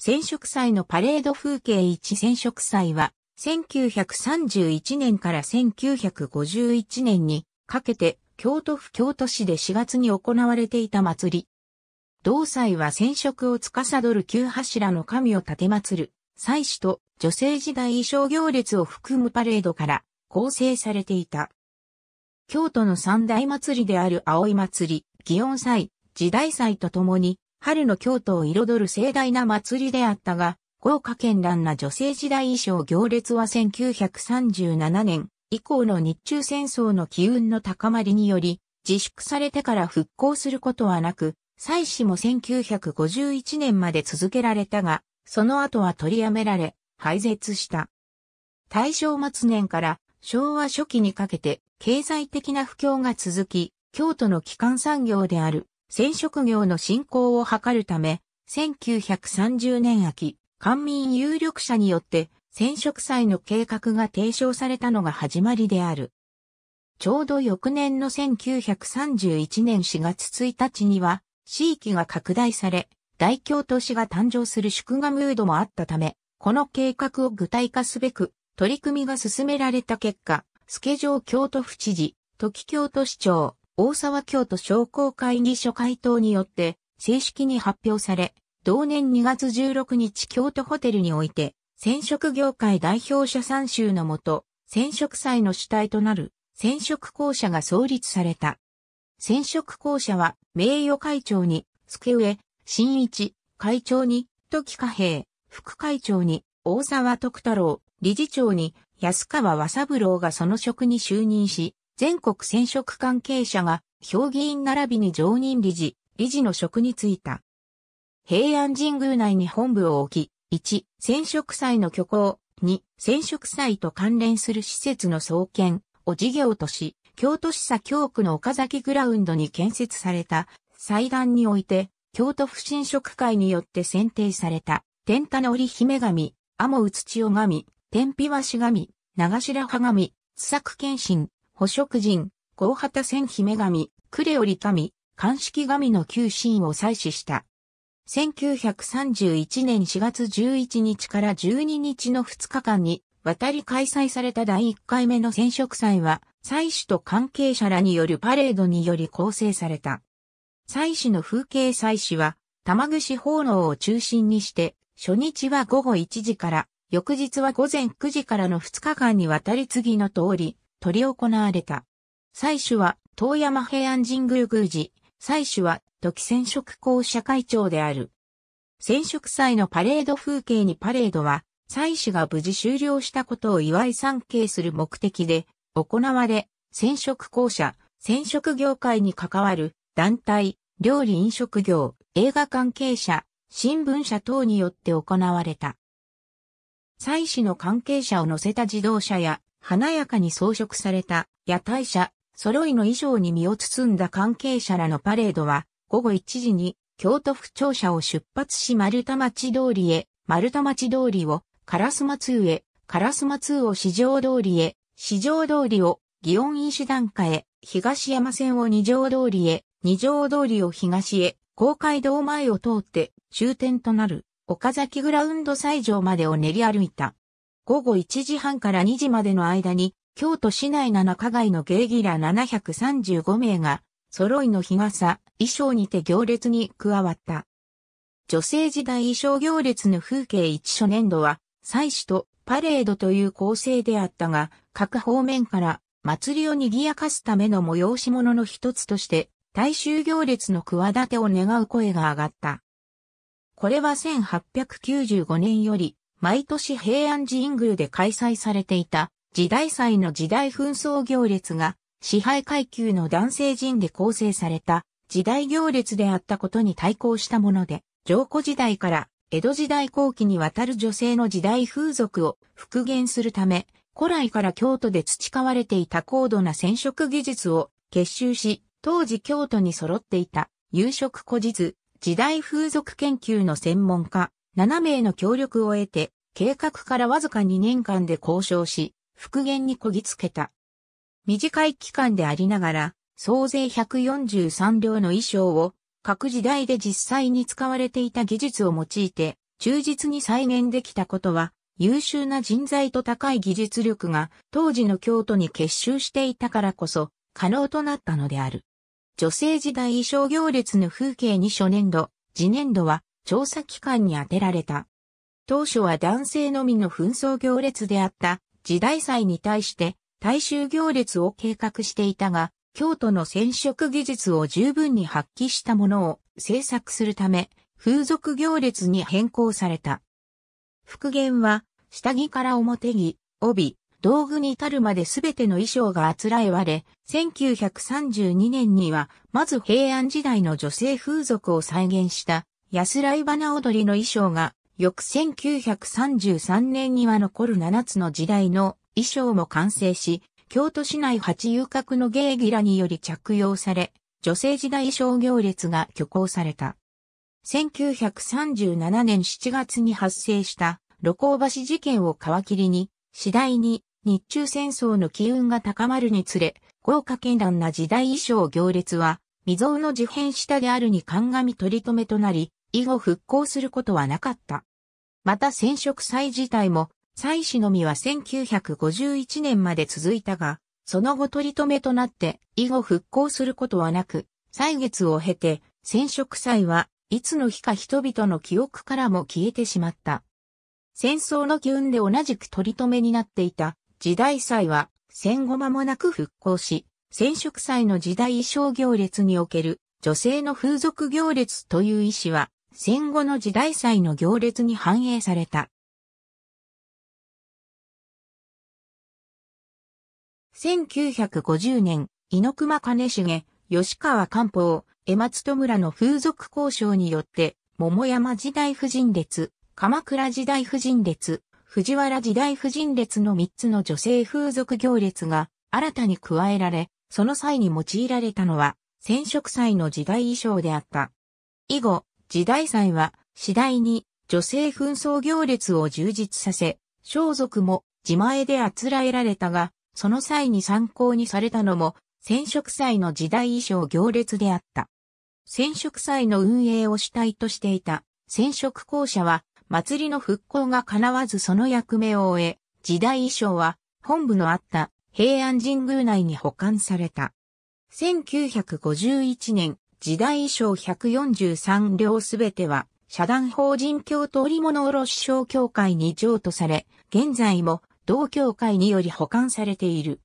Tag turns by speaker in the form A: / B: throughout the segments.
A: 染色祭のパレード風景1染色祭は、1931年から1951年にかけて京都府京都市で4月に行われていた祭り。同祭は染色を司る旧柱の神を立て祭る、祭祀と女性時代衣装行列を含むパレードから構成されていた。京都の三大祭りである葵祭り、祇園祭、時代祭とともに春の京都を彩る盛大な祭りであったが、豪華絢爛な女性時代衣装行列は1937年以降の日中戦争の機運の高まりにより、自粛されてから復興することはなく、祭祀も1951年まで続けられたが、その後は取りやめられ、廃絶した。大正末年から昭和初期にかけて経済的な不況が続き、京都の基幹産業である染色業の振興を図るため、1930年秋、官民有力者によって染色祭の計画が提唱されたのが始まりである。ちょうど翌年の1931年4月1日には、地域が拡大され、大京都市が誕生する祝賀ムードもあったため、この計画を具体化すべく、取り組みが進められた結果、スケジョー京都府知事、時京都市長、大沢京都商工会議所会頭によって正式に発表され、同年2月16日京都ホテルにおいて、染色業界代表者参集のもと、染色祭の主体となる染色公社が創立された。染色公社は名誉会長に、助上、新一、会長に、時貨幣、副会長に、大沢徳太郎、理事長に、安川和三郎がその職に就任し、全国選職関係者が、評議員並びに常任理事、理事の職に就いた。平安神宮内に本部を置き、1、染色祭の虚構、2、染色祭と関連する施設の創建を事業とし、京都市左京区の岡崎グラウンドに建設された祭壇において、京都府神職会によって選定された、天田の織姫神、天宇土男神、天日和紙神、長白葉神、津作謙信、捕食人、ゴーハタ戦姫神、クレオリ神、鑑識神の旧シーンを採取した。1931年4月11日から12日の2日間に、渡り開催された第1回目の染色祭は、祭祀と関係者らによるパレードにより構成された。祭祀の風景祭祀は、玉串奉納を中心にして、初日は午後1時から、翌日は午前9時からの2日間に渡り次の通り、執り行われた。祭主は遠山平安神宮宮司、祭主は時染色公社会長である。染色祭のパレード風景にパレードは、祭主が無事終了したことを祝い参詣する目的で行われ、染色公社、染色業界に関わる団体、料理飲食業、映画関係者、新聞社等によって行われた。祭祀の関係者を乗せた自動車や華やかに装飾された屋台車、揃いの衣装に身を包んだ関係者らのパレードは、午後1時に京都府庁舎を出発し丸太町通りへ、丸太町通りを、カラスマ2へ、カラスマ2を市場通りへ、市場通りを、祇園飲酒団下へ、東山線を二条通りへ、二条通りを東へ、公会堂前を通って終点となる岡崎グラウンド斎場までを練り歩いた。午後1時半から2時までの間に、京都市内七日街の芸妓ら735名が、揃いの日傘、衣装にて行列に加わった。女性時代衣装行列の風景一初年度は、祭祀とパレードという構成であったが、各方面から祭りを賑やかすための催し物の一つとして、大衆行列の企てを願う声が上がった。これは1895年より、毎年平安寺院宮で開催されていた時代祭の時代紛争行列が支配階級の男性陣で構成された時代行列であったことに対抗したもので、上古時代から江戸時代後期にわたる女性の時代風俗を復元するため、古来から京都で培われていた高度な染色技術を結集し、当時京都に揃っていた、夕食古地図、時代風俗研究の専門家、7名の協力を得て、計画からわずか2年間で交渉し、復元にこぎつけた。短い期間でありながら、総勢143両の衣装を、各時代で実際に使われていた技術を用いて、忠実に再現できたことは、優秀な人材と高い技術力が当時の京都に結集していたからこそ可能となったのである。女性時代衣装行列の風景に初年度、次年度は調査機関に充てられた。当初は男性のみの紛争行列であった時代祭に対して大衆行列を計画していたが、京都の染色技術を十分に発揮したものを制作するため、風俗行列に変更された。復元は、下着から表着、帯、道具に至るまで全ての衣装があつらえわれ、1932年には、まず平安時代の女性風俗を再現した安らい花踊りの衣装が、翌1933年には残る7つの時代の衣装も完成し、京都市内八遊郭の芸ギらにより着用され、女性時代衣装行列が挙行された。1937年7月に発生した露光橋事件を皮切りに、次第に日中戦争の機運が高まるにつれ、豪華絢爛な時代衣装行列は、未曾有の事変下であるに鑑み取り留めとなり、以後復興することはなかった。また染色祭自体も、祭祀のみは1951年まで続いたが、その後取り留めとなって以後復興することはなく、歳月を経て染色祭はいつの日か人々の記憶からも消えてしまった。戦争の機運で同じく取り留めになっていた時代祭は戦後間もなく復興し、染色祭の時代衣装行列における女性の風俗行列という意思は戦後の時代祭の行列に反映された。1950年、猪熊兼重、吉川官報、江松戸村の風俗交渉によって、桃山時代婦人列、鎌倉時代婦人列、藤原時代婦人列の3つの女性風俗行列が新たに加えられ、その際に用いられたのは、染色祭の時代衣装であった。以後、時代祭は次第に女性紛争行列を充実させ、装束も自前であつらえられたが、その際に参考にされたのも、染色祭の時代衣装行列であった。染色祭の運営を主体としていた染色公社は、祭りの復興が叶わずその役目を終え、時代衣装は本部のあった平安神宮内に保管された。1951年、時代衣装143両すべては、社団法人京都織物卸商協会に譲渡され、現在も同協会により保管されている。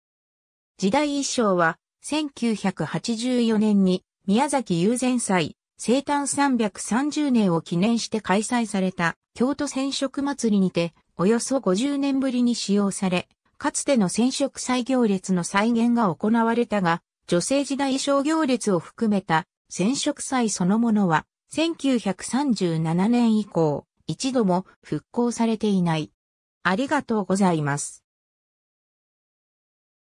A: 時代衣装は、1984年に宮崎友禅祭生誕330年を記念して開催された京都染色祭りにておよそ50年ぶりに使用され、かつての染色祭行列の再現が行われたが、女性時代衣装行列を含めた染色祭そのものは、1937年以降、一度も復興されていない。ありがとうございます。